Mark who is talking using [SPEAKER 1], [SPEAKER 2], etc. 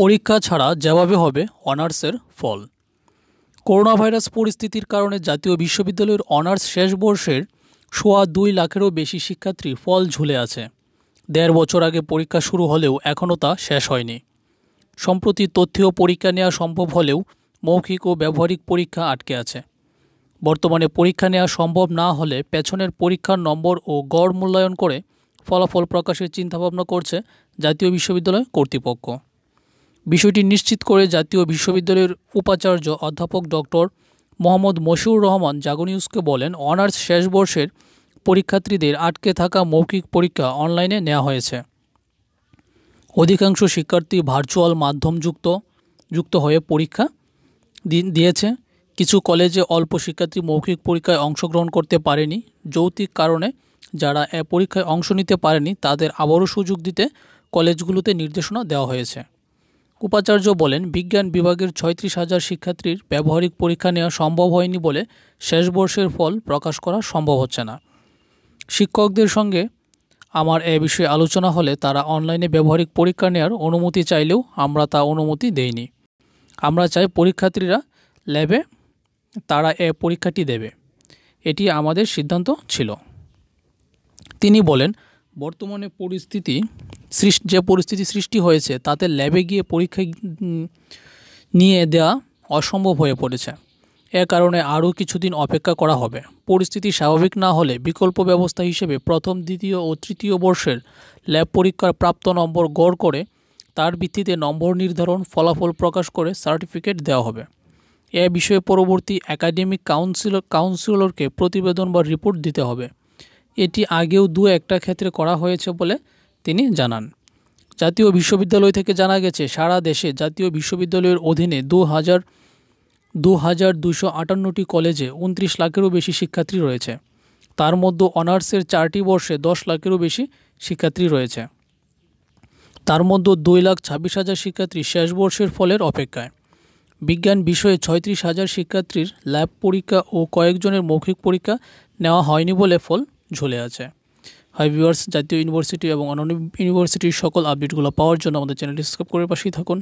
[SPEAKER 1] পরীক্ষা ছাড়া যেভাবে হবে অনার্সের ফল করোনা ভাইরাস পরিস্থিতির কারণে জাতীয় বিশ্ববিদ্যালয়ের অনার্স শেষ বর্ষের সোয়া দুই লাখেরও বেশি শিক্ষার্থী ফল ঝুলে আছে দেড় বছর আগে পরীক্ষা শুরু হলেও এখনও তা শেষ হয়নি সম্প্রতি তথ্যীয় পরীক্ষা নেওয়া সম্ভব হলেও মৌখিক ও ব্যবহারিক পরীক্ষা আটকে আছে বর্তমানে পরীক্ষা নেওয়া সম্ভব না হলে পেছনের পরীক্ষার নম্বর ও গড় মূল্যায়ন করে ফলাফল প্রকাশের চিন্তাভাবনা করছে জাতীয় বিশ্ববিদ্যালয় কর্তৃপক্ষ বিষয়টি নিশ্চিত করে জাতীয় বিশ্ববিদ্যালয়ের উপাচার্য অধ্যাপক ডক্টর মোহাম্মদ মশিউর রহমান জাগো নিউজকে বলেন অনার্স শেষ বর্ষের পরীক্ষার্থীদের আটকে থাকা মৌখিক পরীক্ষা অনলাইনে নেওয়া হয়েছে অধিকাংশ শিক্ষার্থী ভার্চুয়াল মাধ্যমযুক্ত যুক্ত হয়ে পরীক্ষা দিয়েছে কিছু কলেজে অল্প শিক্ষার্থী মৌখিক পরীক্ষায় অংশগ্রহণ করতে পারেনি যৌতিক কারণে যারা এ পরীক্ষায় অংশ নিতে পারেনি তাদের আবারও সুযোগ দিতে কলেজগুলোতে নির্দেশনা দেওয়া হয়েছে উপাচার্য বলেন বিজ্ঞান বিভাগের ছয়ত্রিশ হাজার শিক্ষার্থীর ব্যবহারিক পরীক্ষা নেওয়া সম্ভব হয়নি বলে শেষ বর্ষের ফল প্রকাশ করা সম্ভব হচ্ছে না শিক্ষকদের সঙ্গে আমার এ বিষয়ে আলোচনা হলে তারা অনলাইনে ব্যবহারিক পরীক্ষা নেওয়ার অনুমতি চাইলেও আমরা তা অনুমতি দেইনি আমরা চাই পরীক্ষার্থীরা ল্যাবে তারা এ পরীক্ষাটি দেবে এটি আমাদের সিদ্ধান্ত ছিল তিনি বলেন বর্তমানে পরিস্থিতি সৃষ্টি যে পরিস্থিতি সৃষ্টি হয়েছে তাতে ল্যাবে গিয়ে পরীক্ষা নিয়ে দেওয়া অসম্ভব হয়ে পড়েছে এ কারণে আরও কিছুদিন অপেক্ষা করা হবে পরিস্থিতি স্বাভাবিক না হলে বিকল্প ব্যবস্থা হিসেবে প্রথম দ্বিতীয় ও তৃতীয় বর্ষের ল্যাব পরীক্ষার প্রাপ্ত নম্বর গড় করে তার ভিত্তিতে নম্বর নির্ধারণ ফলাফল প্রকাশ করে সার্টিফিকেট দেওয়া হবে এ বিষয়ে পরবর্তী একাডেমিক কাউন্সিল কাউন্সিলরকে প্রতিবেদন বা রিপোর্ট দিতে হবে এটি আগেও দু একটা ক্ষেত্রে করা হয়েছে বলে তিনি জানান জাতীয় বিশ্ববিদ্যালয় থেকে জানা গেছে সারা দেশে জাতীয় বিশ্ববিদ্যালয়ের অধীনে দু হাজার দু হাজার দুশো আটান্নটি কলেজে উনত্রিশ লাখেরও বেশি শিক্ষার্থী রয়েছে তার মধ্যে অনার্সের চারটি বর্ষে দশ লাখেরও বেশি শিক্ষার্থী রয়েছে তার মধ্যে দুই লাখ ছাব্বিশ হাজার শিক্ষার্থী শেষ বর্ষের ফলের অপেক্ষায় বিজ্ঞান বিষয়ে ছয়ত্রিশ হাজার শিক্ষার্থীর ল্যাব পরীক্ষা ও কয়েকজনের মৌখিক পরীক্ষা নেওয়া হয়নি বলে ফল ঝুলে আছে হাই ভিউয়ার্স জাতীয় ইউনিভার্সিটি এবং অন্যান্য ইউনিভার্সিটির সকল আপডেটগুলো পাওয়ার জন্য আমাদের চ্যানেলটি সাবস্ক্রাইব করে পাশেই থাকুন